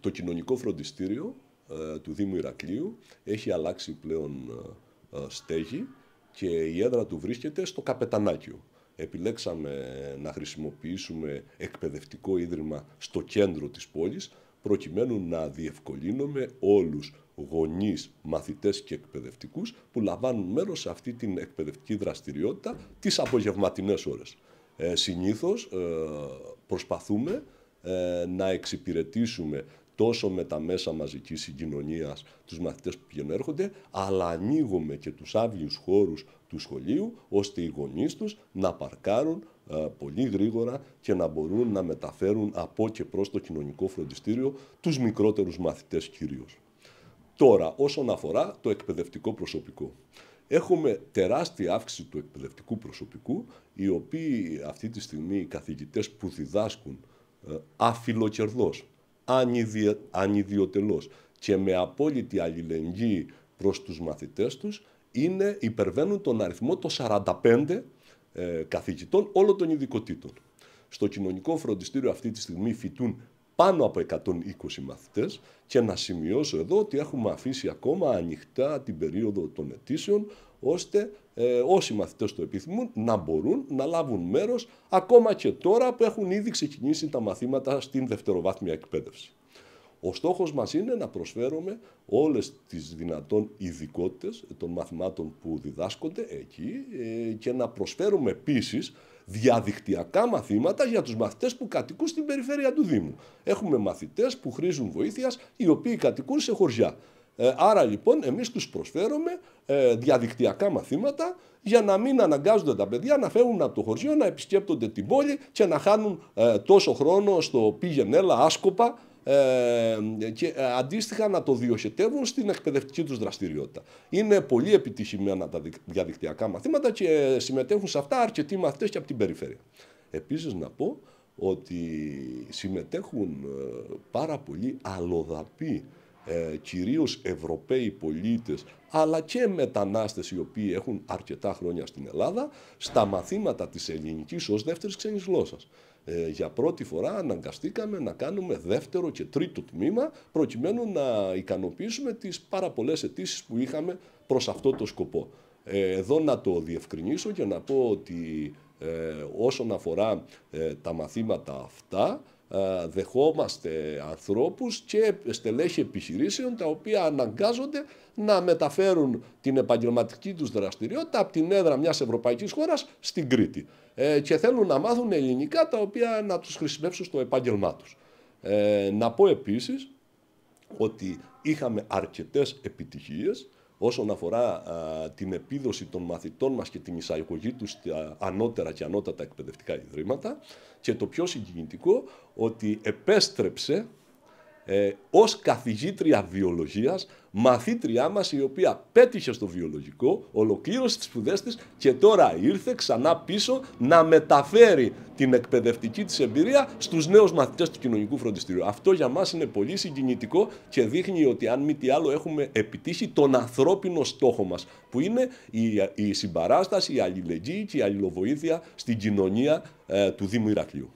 το κοινωνικό φροντιστήριο ε, του Δήμου Ηρακλείου έχει αλλάξει πλέον ε, ε, στέγη και η έδρα του βρίσκεται στο Καπετανάκιο. Επιλέξαμε να χρησιμοποιήσουμε εκπαιδευτικό ίδρυμα στο κέντρο της πόλης προκειμένου να διευκολύνουμε όλους γονείς, μαθητές και εκπαιδευτικούς που λαμβάνουν μέρος σε αυτή την εκπαιδευτική δραστηριότητα τις απογευματινές ώρες. Ε, συνήθως προσπαθούμε να εξυπηρετήσουμε τόσο με τα μέσα μαζικής συγκοινωνίας τους μαθητές που πηγαίνουν έρχονται, αλλά ανοίγουμε και τους άδειους χώρους του σχολείου, ώστε οι γονείς τους να παρκάρουν ε, πολύ γρήγορα και να μπορούν να μεταφέρουν από και προς το κοινωνικό φροντιστήριο τους μικρότερους μαθητές κυρίως. Τώρα, όσον αφορά το εκπαιδευτικό προσωπικό. Έχουμε τεράστια αύξηση του εκπαιδευτικού προσωπικού, οι οποίοι αυτή τη στιγμή οι καθηγητές που διδάσκουν ε, αφιλοκερδός, ανιδιωτελώς και με απόλυτη αλληλεγγύη προς τους μαθητές τους είναι, υπερβαίνουν τον αριθμό των 45 ε, καθηγητών όλων των ειδικοτήτων. Στο κοινωνικό φροντιστήριο αυτή τη στιγμή φοιτούν πάνω από 120 μαθητές και να σημειώσω εδώ ότι έχουμε αφήσει ακόμα ανοιχτά την περίοδο των αιτήσεων ώστε ε, όσοι μαθητές το επιθυμούν να μπορούν να λάβουν μέρος ακόμα και τώρα που έχουν ήδη ξεκινήσει τα μαθήματα στην δευτεροβάθμια εκπαίδευση. Ο στόχος μας είναι να προσφέρουμε όλες τις δυνατόν ειδικότητες των μαθημάτων που διδάσκονται εκεί ε, και να προσφέρουμε επίσης διαδικτυακά μαθήματα για τους μαθητές που κατοικούν στην περιφέρεια του Δήμου. Έχουμε μαθητές που χρήζουν βοήθειας οι οποίοι κατοικούν σε χωριά. Ε, άρα λοιπόν εμείς τους προσφέρουμε ε, διαδικτυακά μαθήματα για να μην αναγκάζονται τα παιδιά να φεύγουν από το χωριό, να επισκέπτονται την πόλη και να χάνουν ε, τόσο χρόνο στο πήγαινε έλα άσκοπα και αντίστοιχα να το διοχετεύουν στην εκπαιδευτική τους δραστηριότητα. Είναι πολύ επιτυχημένα τα διαδικτυακά μαθήματα και συμμετέχουν σε αυτά αρκετοί μαθητές και από την περιφέρεια. Επίσης να πω ότι συμμετέχουν πάρα πολλοί αλλοδαποί ε, κυρίως Ευρωπαίοι πολίτες, αλλά και μετανάστες οι οποίοι έχουν αρκετά χρόνια στην Ελλάδα, στα μαθήματα της ελληνικής ως δεύτερης ξένης γλώσσας. Ε, για πρώτη φορά αναγκαστήκαμε να κάνουμε δεύτερο και τρίτο τμήμα, προκειμένου να ικανοποιήσουμε τις πάρα πολλές αιτήσεις που είχαμε προς αυτό το σκοπό. Ε, εδώ να το διευκρινίσω και να πω ότι ε, όσον αφορά ε, τα μαθήματα αυτά, ε, δεχόμαστε ανθρώπους και στελέχη επιχειρήσεων τα οποία αναγκάζονται να μεταφέρουν την επαγγελματική τους δραστηριότητα από την έδρα μιας ευρωπαϊκής χώρας στην Κρήτη ε, και θέλουν να μάθουν ελληνικά τα οποία να τους χρησιμεύσουν στο επάγγελμά τους. Ε, να πω επίσης ότι είχαμε αρκετές επιτυχίες όσον αφορά την επίδοση των μαθητών μας και την εισαγωγή τους στα ανώτερα και ανώτατα εκπαιδευτικά ιδρύματα και το πιο συγκινητικό ότι επέστρεψε ε, ως καθηγήτρια βιολογίας, μαθήτριά μας η οποία πέτυχε στο βιολογικό, ολοκλήρωσε τις σπουδές της και τώρα ήρθε ξανά πίσω να μεταφέρει την εκπαιδευτική της εμπειρία στους νέους μαθητές του κοινωνικού φροντιστήριου. Αυτό για μας είναι πολύ συγκινητικό και δείχνει ότι αν μη τι άλλο έχουμε επιτύχει τον ανθρώπινο στόχο μας που είναι η, συμπαράσταση, η αλληλεγγύη και η αλληλοβοήθεια στην κοινωνία ε, του Δήμου Ηρακλείου.